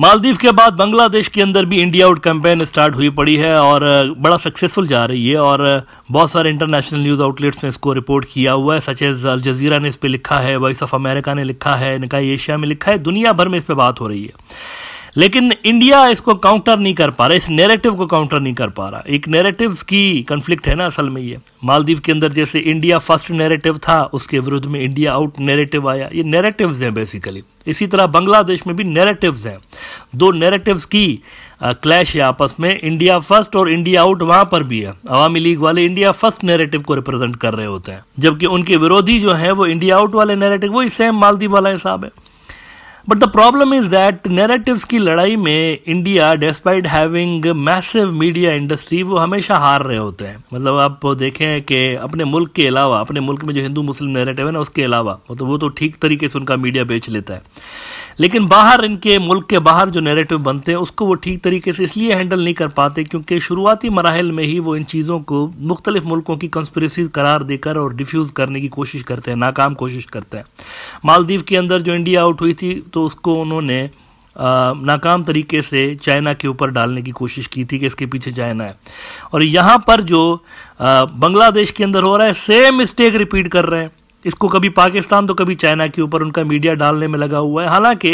मालदीव के बाद बांग्लादेश के अंदर भी इंडिया आउट कैंपेन स्टार्ट हुई पड़ी है और बड़ा सक्सेसफुल जा रही है और बहुत सारे इंटरनेशनल न्यूज़ आउटलेट्स ने इसको रिपोर्ट किया हुआ है सच एज अल जजीरा ने इस पर लिखा है वॉइस ऑफ अमेरिका ने लिखा है निकाय एशिया में लिखा है दुनिया भर में इस पर बात हो रही है लेकिन इंडिया इसको काउंटर नहीं कर पा रहा इस नेरेटिव को काउंटर नहीं कर पा रहा एक नेरेटिव की कन्फ्लिक्ट है ना असल में ये मालदीव के अंदर जैसे इंडिया फर्स्ट नेरेटिव था उसके विरुद्ध में इंडिया आउट नेरेटिव आया ये नैरेटिव हैं बेसिकली इसी तरह बांग्लादेश में भी नैरेटिव हैं दो नैरेटिव की क्लैश है आपस में इंडिया फर्स्ट और इंडिया आउट वहां पर भी है अवामी लीग वाले इंडिया फर्स्ट नेरेटिव को रिप्रेजेंट कर रहे होते हैं जबकि उनके विरोधी जो है वो इंडिया आउट वाले नेरेटिव वही सेम मालदीव वाला हिसाब है but the problem is that narratives की लड़ाई में India despite having massive media industry वो हमेशा हार रहे होते हैं मतलब आप देखें कि अपने मुल्क के अलावा अपने मुल्क में जो हिंदू मुस्लिम नैरेटिव है ना उसके अलावा तो वो तो ठीक तरीके से उनका मीडिया बेच लेता है लेकिन बाहर इनके मुल्क के बाहर जो नैरेटिव बनते हैं उसको वो ठीक तरीके से इसलिए हैंडल नहीं कर पाते क्योंकि शुरुआती मराहल में ही वो इन चीज़ों को मुख्तलिफ मुल्कों की कंस्परेसीज करार देकर और डिफ्यूज़ करने की कोशिश करते हैं नाकाम कोशिश करते हैं मालदीव के अंदर जो इंडिया आउट हुई थी तो उसको उन्होंने आ, नाकाम तरीके से चाइना के ऊपर डालने की कोशिश की थी कि इसके पीछे चाइना है और यहाँ पर जो बांग्लादेश के अंदर हो रहा है सेम मिस्टेक रिपीट कर रहे हैं इसको कभी पाकिस्तान तो कभी चाइना के ऊपर उनका मीडिया डालने में लगा हुआ है हालांकि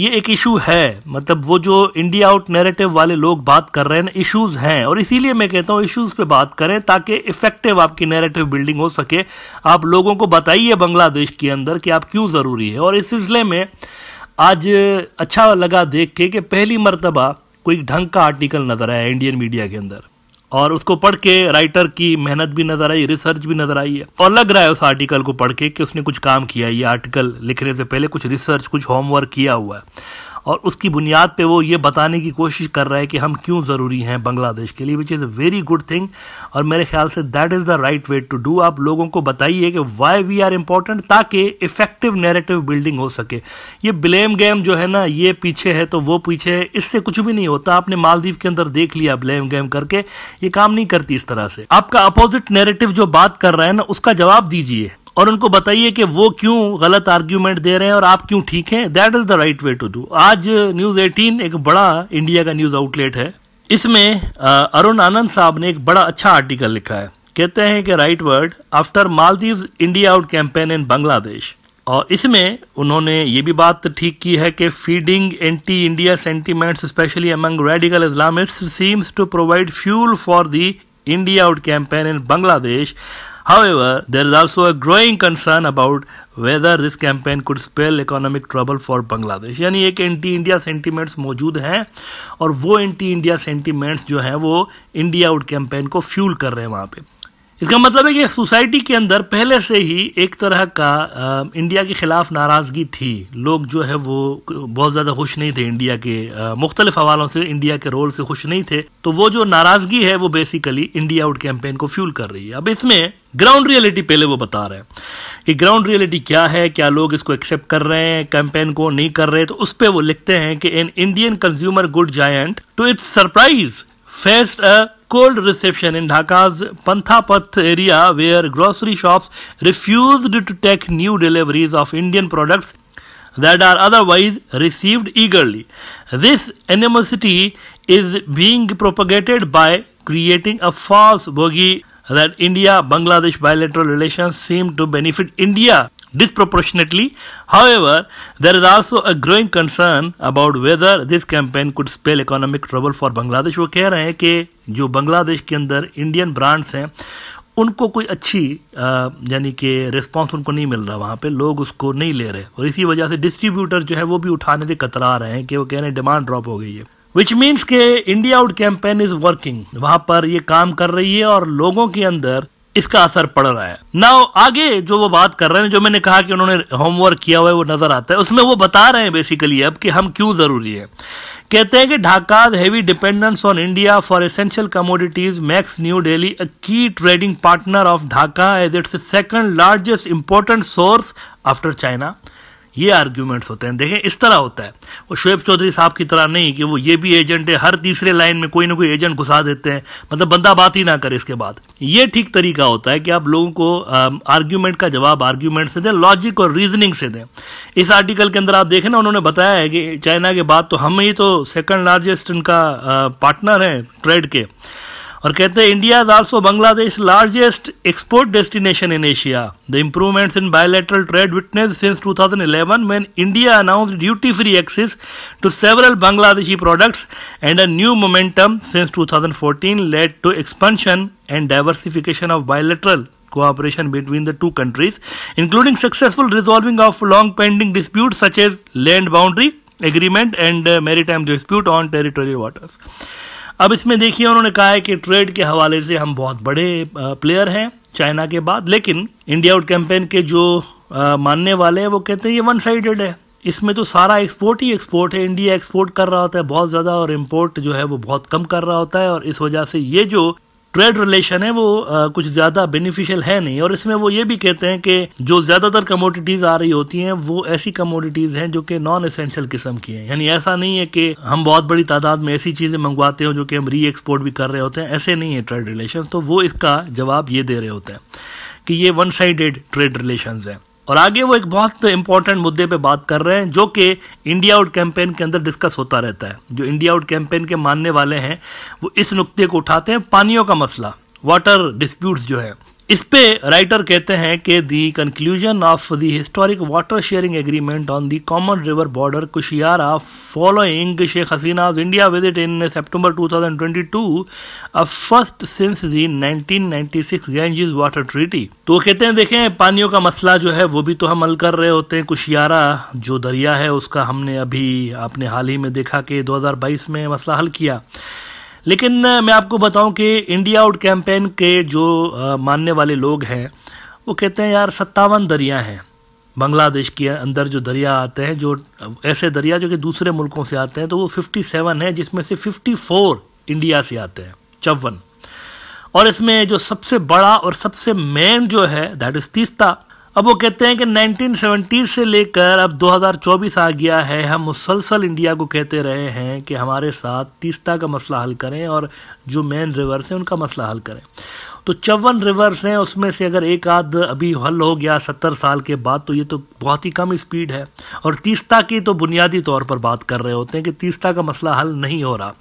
ये एक इशू है मतलब वो जो इंडिया आउट नेरेटिव वाले लोग बात कर रहे हैं इशूज़ हैं और इसीलिए मैं कहता हूँ इशूज़ पे बात करें ताकि इफ़ेक्टिव आपकी नेरेटिव बिल्डिंग हो सके आप लोगों को बताइए बांग्लादेश के अंदर कि आप क्यों ज़रूरी है और इस सिलसिले में आज अच्छा लगा देख के कि पहली मरतबा कोई ढंग का आर्टिकल नज़र आया इंडियन मीडिया के अंदर और उसको पढ़ के राइटर की मेहनत भी नजर आई रिसर्च भी नजर आई है और लग रहा है उस आर्टिकल को पढ़ के कि उसने कुछ काम किया ये आर्टिकल लिखने से पहले कुछ रिसर्च कुछ होमवर्क किया हुआ है और उसकी बुनियाद पे वो ये बताने की कोशिश कर रहा है कि हम क्यों ज़रूरी हैं बांग्लादेश के लिए which is a very good thing और मेरे ख्याल से that is the right way to do आप लोगों को बताइए कि वाई वी आर इम्पॉर्टेंट ताकि इफेक्टिव नेरेटिव बिल्डिंग हो सके ये ब्लेम गेम जो है ना ये पीछे है तो वो पीछे है इससे कुछ भी नहीं होता आपने मालदीव के अंदर देख लिया ब्लेम गेम करके ये काम नहीं करती इस तरह से आपका अपोजिट नेरेटिव जो बात कर रहा है ना उसका जवाब दीजिए और उनको बताइए कि वो क्यों गलत आर्ग्यूमेंट दे रहे हैं और आप क्यों ठीक हैं that is the right way to do आज न्यूज 18 एक बड़ा इंडिया का न्यूज आउटलेट है इसमें अरुण आनंद साहब ने एक बड़ा अच्छा आर्टिकल लिखा है कहते हैं कि right word after Maldives India out campaign in Bangladesh और इसमें उन्होंने ये भी बात ठीक की है कि feeding anti India sentiments specially among radical Islamist seems to provide fuel for the India out campaign in Bangladesh However, there is also a growing concern about whether this campaign could spell economic trouble for Bangladesh. यानी एक anti India sentiments मौजूद हैं और वो anti India sentiments जो हैं वो India out campaign को फ्यूल कर रहे हैं वहाँ पे इसका मतलब है कि सोसाइटी के अंदर पहले से ही एक तरह का आ, इंडिया के ख़िलाफ़ नाराज़गी थी लोग जो है वो बहुत ज़्यादा खुश नहीं थे इंडिया के मुख्तलिफ हवालों से इंडिया के रोल से खुश नहीं थे तो वो जो नाराज़गी है वो बेसिकली इंडिया आउट कैंपेन को फ्यूल कर रही है अब इसमें ग्राउंड रियलिटी पहले वो बता रहे हैं कि ग्राउंड रियलिटी क्या है क्या लोग इसको एक्सेप्ट कर रहे हैं कैंपेन को नहीं कर रहे तो उस पर वो लिखते हैं कि an Indian consumer good giant to its surprise faced a cold reception in Dhaka's Panthapath area where grocery shops refused to take new deliveries of Indian products that are otherwise received eagerly. This animosity is being propagated by creating a false bogey that India Bangladesh bilateral relations seem to benefit India disproportionately. However, there is also a growing concern about whether this campaign could spell economic trouble for Bangladesh. वो कह रहे हैं कि जो बांग्लादेश के अंदर Indian brands हैं उनको कोई अच्छी यानी कि रिस्पॉन्स उनको नहीं मिल रहा वहाँ पे लोग उसको नहीं ले रहे और इसी वजह से डिस्ट्रीब्यूटर जो है वो भी उठाने से कतरा रहे हैं कि वो कह रहे हैं डिमांड ड्रॉप हो गई है विच मीन्स के India out campaign is working वहाँ पर ये काम कर रही है और लोगों के अंदर इसका असर पड़ रहा है ना आगे जो वो बात कर रहे हैं जो मैंने कहा कि उन्होंने होमवर्क किया हुआ है वो नजर आता है उसमें वो बता रहे हैं बेसिकली अब कि हम क्यों जरूरी है कहते हैं कि Dhaka heavy dependence on India for essential commodities makes New Delhi a key trading partner of Dhaka as its second largest important source after China ये आर्ग्यूमेंट्स होते हैं देखें इस तरह होता है वो शुएब चौधरी साहब की तरह नहीं कि वो ये भी एजेंट है हर तीसरे लाइन में कोई ना कोई एजेंट घुसा देते हैं मतलब बंदा बात ही ना करे इसके बाद ये ठीक तरीका होता है कि आप लोगों को आर्ग्यूमेंट का जवाब आर्ग्यूमेंट से दें लॉजिक और रीजनिंग से दें इस आर्टिकल के अंदर आप देखें ना उन्होंने बताया है कि चाइना के बाद तो हम ही तो सेकेंड लार्जेस्ट इनका पार्टनर है ट्रेड के Or, कहते हैं India is also largest export destination in Asia. The improvements in bilateral trade witnessed since 2011 when India announced duty free access to several Bangladeshi products and a new momentum since 2014 led to expansion and diversification of bilateral cooperation between the two countries including successful resolving of long pending disputes such as land boundary agreement and uh, maritime dispute on territorial waters अब इसमें देखिए उन्होंने कहा है कि trade के हवाले से हम बहुत बड़े प्लेयर हैं चाइना के बाद लेकिन इंडिया आउट कैंपेन के जो मानने वाले हैं वो कहते हैं ये वन साइडेड है इसमें तो सारा एक्सपोर्ट ही एक्सपोर्ट है इंडिया एक्सपोर्ट कर रहा होता है बहुत ज़्यादा और इम्पोर्ट जो है वो बहुत कम कर रहा होता है और इस वजह से ये जो ट्रेड रिलेशन है वो आ, कुछ ज़्यादा बेनिफिशियल है नहीं और इसमें वो ये भी कहते हैं कि जो ज़्यादातर कमोडिटीज़ आ रही होती हैं वो ऐसी कमोडिटीज़ हैं जो कि नॉन एसेंशियल किस्म की हैं यानी ऐसा नहीं है कि हम बहुत बड़ी तादाद में ऐसी चीज़ें मंगवाते हो जो कि हम री एक्सपोर्ट भी कर रहे होते हैं ऐसे नहीं है ट्रेड रिलेशन तो वो इसका जवाब ये दे रहे होते हैं कि ये वन साइडेड ट्रेड रिलेशन है और आगे वो एक बहुत इंपॉर्टेंट मुद्दे पे बात कर रहे हैं जो कि इंडिया आउट कैंपेन के अंदर डिस्कस होता रहता है जो इंडिया आउट कैंपेन के मानने वाले हैं वो इस नुक्ते को उठाते हैं पानियों का मसला वाटर डिस्प्यूट्स जो है इस पे राइटर कहते हैं कि the conclusion of the historic water sharing agreement on the common river border Kushiyara following Sheikh Hasina India visit in September 2022 a first since the 1996 Ganges water treaty तो कहते हैं देखें पानियों का मसला जो है वो भी तो हम हल कर रहे होते हैं कुशियारा जो दरिया है उसका हमने अभी आपने हाल ही में देखा कि दो में मसला हल किया लेकिन मैं आपको बताऊं कि इंडिया आउट कैंपेन के जो मानने वाले लोग हैं वो कहते हैं यार सत्तावन दरिया हैं बांग्लादेश के अंदर जो दरिया आते हैं जो ऐसे दरिया जो कि दूसरे मुल्कों से आते हैं तो वो 57 है जिसमें से 54 इंडिया से आते हैं चौवन और इसमें जो सबसे बड़ा और सबसे मेन जो है दैट इज़ तीस्ता अब वो कहते हैं कि 1970 से लेकर अब 2024 आ गया है हम मुसलसल इंडिया को कहते रहे हैं कि हमारे साथ तीस्ता का मसला हल करें और जो मेन रिवर्स हैं उनका मसला हल करें तो चौवन रिवर्स हैं उसमें से अगर एक आध अभी हल हो गया सत्तर साल के बाद तो ये तो बहुत ही कम स्पीड है और तीस्ता की तो बुनियादी तौर पर बात कर रहे होते हैं कि तीस्ता का मसला हल नहीं हो रहा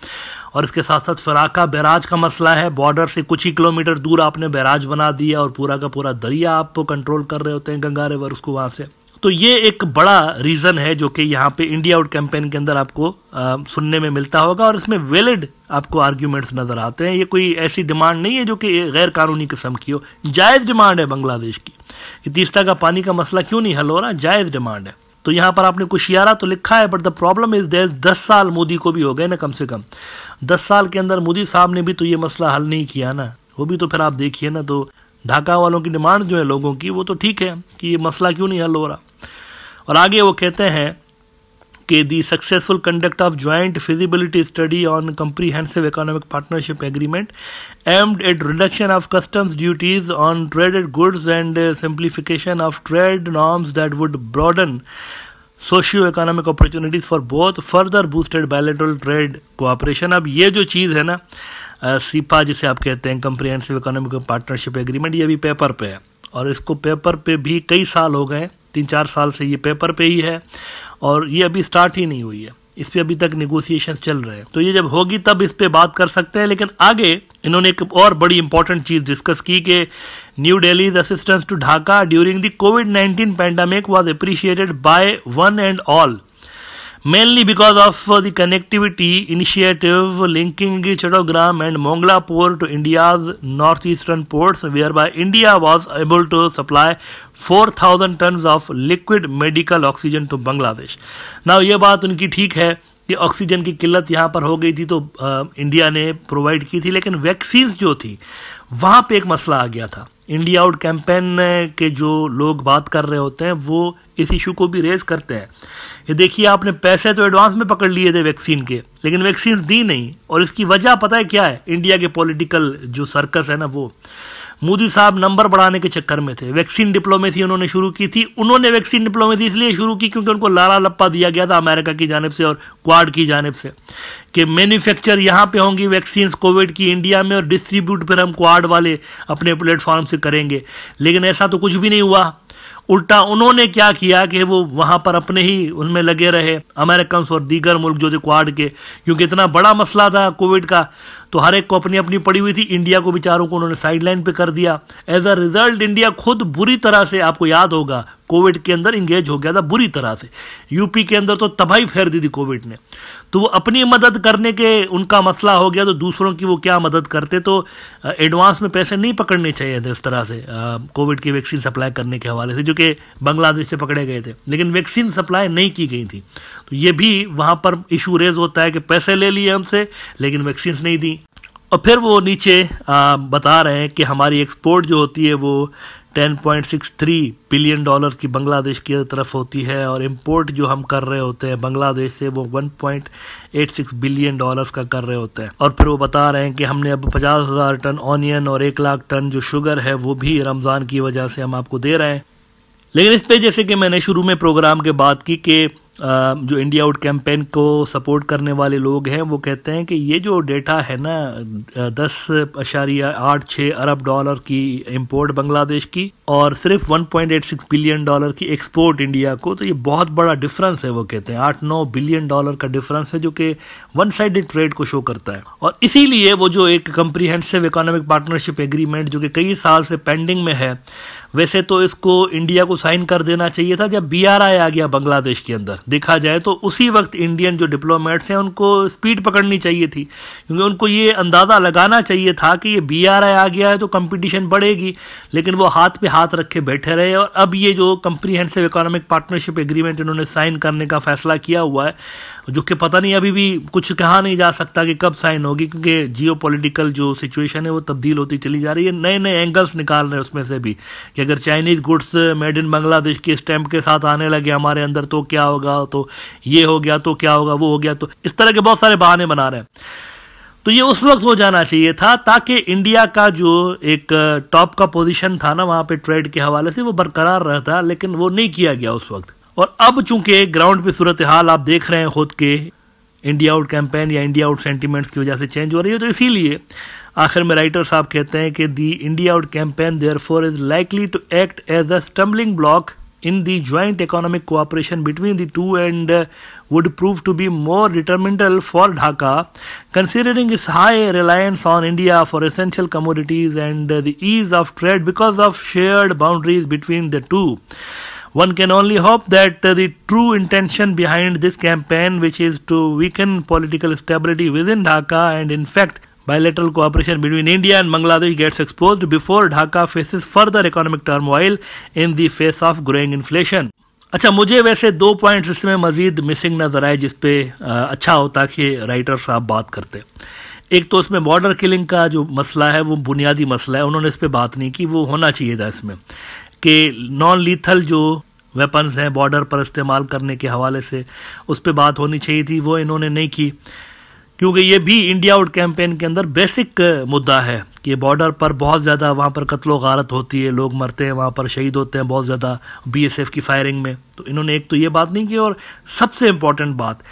और इसके साथ साथ फराका बैराज का मसला है बॉर्डर से कुछ ही किलोमीटर दूर आपने बैराज बना दिया और पूरा का पूरा दरिया आप कंट्रोल कर रहे होते हैं गंगा रिवर उसको वहाँ से तो ये एक बड़ा रीज़न है जो कि यहाँ पे इंडिया आउट कैंपेन के अंदर आपको आ, सुनने में मिलता होगा और इसमें वैलिड आपको आर्ग्यूमेंट्स नज़र आते हैं ये कोई ऐसी डिमांड नहीं है जो कि गैर कानूनी किस्म की हो जायज़ डिमांड है बांग्लादेश की कि का पानी का मसला क्यों नहीं हल हो रहा जायज़ डिमांड है तो यहाँ पर आपने कुशियारा तो लिखा है but the problem is there दस साल मोदी को भी हो गए ना कम से कम दस साल के अंदर मोदी साहब ने भी तो ये मसला हल नहीं किया ना वो भी तो फिर आप देखिए ना तो ढाका वालों की डिमांड जो है लोगों की वो तो ठीक है कि ये मसला क्यों नहीं हल हो रहा और आगे वो कहते हैं कि the successful conduct of joint feasibility study on comprehensive economic partnership agreement aimed at reduction of customs duties on traded goods and simplification of trade norms that would broaden socio economic opportunities for both further boosted bilateral trade cooperation अब ये जो चीज़ है ना सिपा जिसे आप कहते हैं comprehensive economic partnership agreement ये भी पेपर पे है और इसको पेपर पे भी कई साल हो गए तीन चार साल से ये पेपर पे ही है और ये अभी स्टार्ट ही नहीं हुई है इस पर अभी तक निगोसिएशन चल रहे हैं तो ये जब होगी तब इस पर बात कर सकते हैं लेकिन आगे इन्होंने एक और बड़ी इंपॉर्टेंट चीज़ डिस्कस की कि New Delhi assistance to Dhaka during the COVID 19 pandemic was appreciated by one and all mainly because of the connectivity initiative linking Chittagong and Monglapore to India's northeastern ports, whereby India was able to supply 4,000 tons of liquid medical oxygen to Bangladesh. Now, ye baat unki theek hai कि oxygen की किल्लत यहाँ पर हो गई थी तो आ, India ने प्रोवाइड की थी लेकिन वैक्सीन जो थी वहाँ पे एक मसला आ गया था इंडिया आउट कैंपेन के जो लोग बात कर रहे होते हैं वो इस इशू को भी रेज करते हैं ये देखिए आपने पैसे तो एडवांस में पकड़ लिए थे वैक्सीन के लेकिन वैक्सीन दी नहीं और इसकी वजह पता है क्या है इंडिया के पॉलिटिकल जो सर्कस है ना वो मोदी साहब नंबर बढ़ाने के चक्कर में थे वैक्सीन डिप्लोमेसी उन्होंने शुरू की थी उन्होंने वैक्सीन डिप्लोमेसी इसलिए शुरू की क्योंकि उनको लाला लप्पा दिया गया था अमेरिका की जानब से और क्वाड की जानब से कि मैन्युफैक्चर यहाँ पे होंगी वैक्सीन कोविड की इंडिया में और डिस्ट्रीब्यूट फिर हम क्वाड वाले अपने प्लेटफॉर्म से करेंगे लेकिन ऐसा तो कुछ भी नहीं हुआ उल्टा उन्होंने क्या किया कि वो वहाँ पर अपने ही उनमें लगे रहे अमेरिकन और दीगर मुल्क जो थे क्वाड के क्योंकि इतना बड़ा मसला था कोविड का तो हर एक को अपनी अपनी पड़ी हुई थी इंडिया को बेचारों को उन्होंने साइडलाइन पे कर दिया एज अ रिजल्ट इंडिया खुद बुरी तरह से आपको याद होगा कोविड के अंदर इंगेज हो गया था बुरी तरह से यूपी के अंदर तो तबाही फेर दी थी कोविड ने तो वो अपनी मदद करने के उनका मसला हो गया तो दूसरों की वो क्या मदद करते तो एडवांस में पैसे नहीं पकड़ने चाहिए थे इस तरह से कोविड की वैक्सीन सप्लाई करने के हवाले से जो कि बांग्लादेश से पकड़े गए थे लेकिन वैक्सीन सप्लाई नहीं की गई थी तो ये भी वहाँ पर इशू रेज होता है कि पैसे ले लिए हमसे लेकिन वैक्सीन नहीं दी और फिर वो नीचे आ, बता रहे हैं कि हमारी एक्सपोर्ट जो होती है वो 10.63 बिलियन डॉलर की बांग्लादेश की तरफ होती है और इंपोर्ट जो हम कर रहे होते हैं बांग्लादेश से वो 1.86 बिलियन डॉलर्स का कर रहे होते हैं और फिर वो बता रहे हैं कि हमने अब पचास हज़ार टन ऑनियन और एक लाख टन जो शुगर है वो भी रमज़ान की वजह से हम आपको दे रहे हैं लेकिन इस पर जैसे कि मैंने शुरू में प्रोग्राम के बात की कि जो इंडिया आउट कैंपेन को सपोर्ट करने वाले लोग हैं वो कहते हैं कि ये जो डेटा है ना दस अशारिया आठ छः अरब डॉलर की इंपोर्ट बांग्लादेश की और सिर्फ 1.86 बिलियन डॉलर की एक्सपोर्ट इंडिया को तो ये बहुत बड़ा डिफरेंस है वो कहते हैं आठ नौ बिलियन डॉलर का डिफरेंस है जो कि वन साइडेड ट्रेड को शो करता है और इसीलिए वो जो एक कंप्रीहेंसिव इकोनॉमिक पार्टनरशिप एग्रीमेंट जो कि कई साल से पेंडिंग में है वैसे तो इसको इंडिया को साइन कर देना चाहिए था जब बीआरआई आ गया बांग्लादेश के अंदर देखा जाए तो उसी वक्त इंडियन जो डिप्लोमेट्स हैं उनको स्पीड पकड़नी चाहिए थी क्योंकि उनको ये अंदाज़ा लगाना चाहिए था कि ये बीआरआई आ गया है तो कंपटीशन बढ़ेगी लेकिन वो हाथ पे हाथ रखे बैठे रहे और अब ये जो कंप्रीहेंसिव इकोनॉमिक पार्टनरशिप एग्रीमेंट इन्होंने साइन करने का फैसला किया हुआ है जो कि पता नहीं अभी भी कुछ कहा नहीं जा सकता कि कब साइन होगी क्योंकि जियो पोलिटिकल जो सिचुएशन है वो तब्दील होती चली जा रही है नए नए एंगल्स निकाल रहे हैं उसमें से भी कि अगर Chinese goods made in Bangladesh के स्टैम्प के साथ आने लगे हमारे अंदर तो क्या होगा तो ये हो गया तो क्या होगा वो हो गया तो इस तरह के बहुत सारे बहाने बना रहे हैं तो ये उस वक्त हो जाना चाहिए था ताकि इंडिया का जो एक टॉप का पोजीशन था ना वहां पे ट्रेड के हवाले से वो बरकरार रहता लेकिन वो नहीं किया गया उस वक्त और अब चूंकि ग्राउंड पे सूरत हाल आप देख रहे हैं खुद के इंडिया आउट कैंपेन या इंडिया आउट सेंटीमेंट्स की वजह से चेंज हो रही है तो इसीलिए आखिर में राइटर साहब कहते हैं कि the India out campaign therefore is likely to act as a stumbling block in the joint economic cooperation between the two and would prove to be more detrimental for Dhaka considering its high reliance on India for essential commodities and the ease of trade because of shared boundaries between the two One can only hope that the true intention behind this campaign, which is to weaken political stability within Dhaka and in fact bilateral cooperation between India and Bangladesh gets exposed before Dhaka faces further economic turmoil in the face of growing inflation. अच्छा मुझे वैसे दो points इसमें मज़ीद missing नज़र आए जिसपे अच्छा होता कि राइटर साहब बात करते एक तो उसमें बॉर्डर किलिंग का जो मसला है वो बुनियादी मसला है उन्होंने इस पर बात नहीं की वो होना चाहिए था इसमें कि नॉन लीथल जो वेपन्स हैं बॉर्डर पर इस्तेमाल करने के हवाले से उस पर बात होनी चाहिए थी वो इन्होंने नहीं की क्योंकि ये भी इंडिया आउट कैंपेन के अंदर बेसिक मुद्दा है कि बॉर्डर पर बहुत ज़्यादा वहाँ पर कत्लो गारत होती है लोग मरते हैं वहाँ पर शहीद होते हैं बहुत ज़्यादा बीएसएफ की फायरिंग में तो इन्होंने एक तो ये बात नहीं की और सबसे इम्पॉर्टेंट बात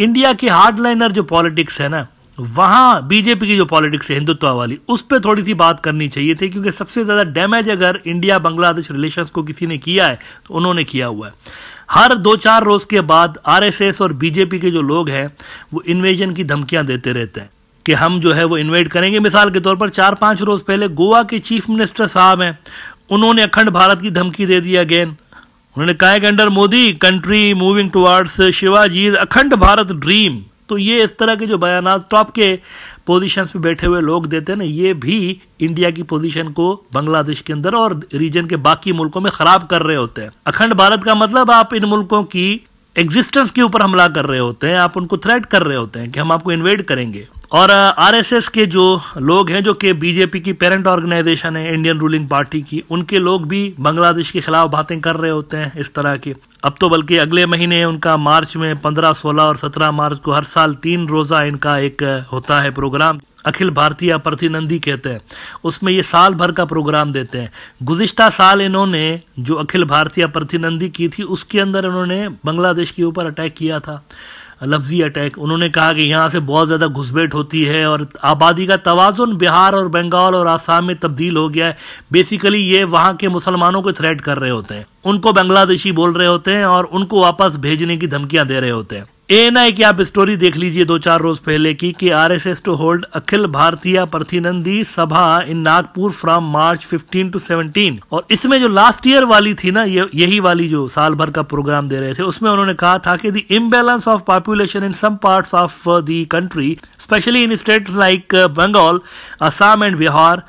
इंडिया की हार्डलाइनर जो पॉलिटिक्स है ना वहां बीजेपी की जो पॉलिटिक्स है हिंदुत्व वाली उस पर थोड़ी सी बात करनी चाहिए थी क्योंकि सबसे ज्यादा डैमेज अगर इंडिया बांग्लादेश रिलेशन को किसी ने किया है तो उन्होंने किया हुआ है हर दो चार रोज के बाद आरएसएस और बीजेपी के जो लोग हैं वो इन्वेजन की धमकियां देते रहते हैं कि हम जो है वो इन्वेट करेंगे मिसाल के तौर पर चार पांच रोज पहले गोवा के चीफ मिनिस्टर साहब हैं उन्होंने अखंड भारत की धमकी दे दी अगेन उन्होंने कहा कि under Modi country moving towards Shivaji Akhand Bharat dream तो ये इस तरह के जो बयान टॉप के पोजीशंस में बैठे हुए लोग देते हैं ना ये भी इंडिया की पोजीशन को बांग्लादेश के अंदर और रीजन के बाकी मुल्कों में खराब कर रहे होते हैं अखंड भारत का मतलब आप इन मुल्कों की एग्जिस्टेंस के ऊपर हमला कर रहे होते हैं आप उनको थ्रेट कर रहे होते हैं कि हम आपको इन्वेड करेंगे और आरएसएस के जो लोग हैं जो कि बीजेपी की पेरेंट ऑर्गेनाइजेशन है इंडियन रूलिंग पार्टी की उनके लोग भी बांग्लादेश के खिलाफ बातें कर रहे होते हैं इस तरह की अब तो बल्कि अगले महीने उनका मार्च में 15, 16 और 17 मार्च को हर साल तीन रोज़ा इनका एक होता है प्रोग्राम अखिल भारतीय प्रतिनंदी कहते हैं उसमें ये साल भर का प्रोग्राम देते हैं गुजश्ता साल इन्होंने जो अखिल भारतीय प्रतिनंदी की थी उसके अंदर इन्होंने बांग्लादेश के ऊपर अटैक किया था लफ्जी अटैक उन्होंने कहा कि यहाँ से बहुत ज़्यादा घुसपैठ होती है और आबादी का तोज़ुन बिहार और बंगाल और आसाम में तब्दील हो गया है बेसिकली ये वहाँ के मुसलमानों को थ्रेट कर रहे होते हैं उनको बांग्लादेशी बोल रहे होते हैं और उनको वापस भेजने की धमकियाँ दे रहे होते हैं ए एन आई की आप स्टोरी देख लीजिए दो चार रोज पहले की कि RSS to hold Akhil Bharatiya Pratinidhi Sabha in Nagpur from March 15 to 17 और इसमें जो लास्ट ईयर वाली थी ना ये यही वाली जो साल भर का प्रोग्राम दे रहे थे उसमें उन्होंने कहा था कि the imbalance of population in some parts of the country specially in state like Bengal Assam and Bihar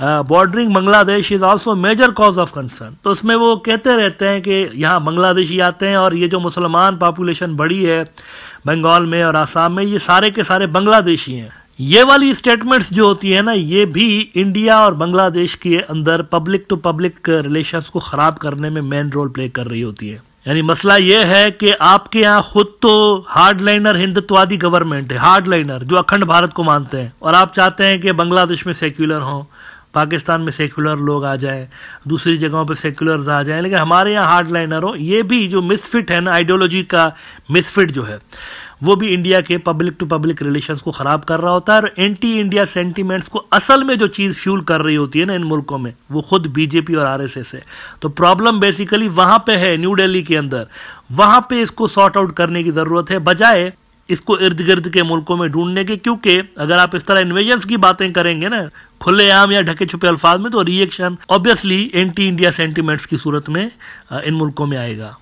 bordering Bangladesh is also major cause of concern तो उसमें वो कहते रहते हैं कि यहाँ बांग्लादेशी आते हैं और ये जो मुसलमान पॉपुलेशन बड़ी है बंगाल में और आसाम में ये सारे के सारे बांग्लादेशी हैं ये वाली स्टेटमेंट्स जो होती है ना ये भी इंडिया और बांग्लादेश के अंदर पब्लिक टू पब्लिक रिलेशंस को ख़राब करने में मेन रोल प्ले कर रही होती है यानी मसला यह है कि आपके यहाँ खुद तो हार्ड लाइनर हिंदुत्वादी गवर्नमेंट है हार्ड लाइनर जो अखंड भारत को मानते हैं और आप चाहते हैं कि बांग्लादेश में सेक्युलर हों पाकिस्तान में सेकुलर लोग आ जाएं दूसरी जगहों पर सेकुलर्स आ जाएं लेकिन हमारे यहाँ हार्ड लाइनर हो ये भी जो मिसफिट है ना आइडियोलॉजी का मिसफिट जो है वो भी इंडिया के पब्लिक टू पब्लिक रिलेशंस को ख़राब कर रहा होता है और एंटी इंडिया सेंटीमेंट्स को असल में जो चीज़ फ्यूल कर रही होती है ना इन मुल्कों में वो खुद बीजेपी और आरएसएस है तो प्रॉब्लम बेसिकली वहाँ पे है न्यू दिल्ली के अंदर वहाँ पे इसको सॉर्ट आउट करने की ज़रूरत है बजाय इसको इर्द गिर्द के मुल्कों में ढूंढने के क्योंकि अगर आप इस तरह इन्वेजन की बातें करेंगे ना खुलेआम या ढके छुपे अल्फाज में तो reaction obviously anti India sentiments की सूरत में इन मुल्कों में आएगा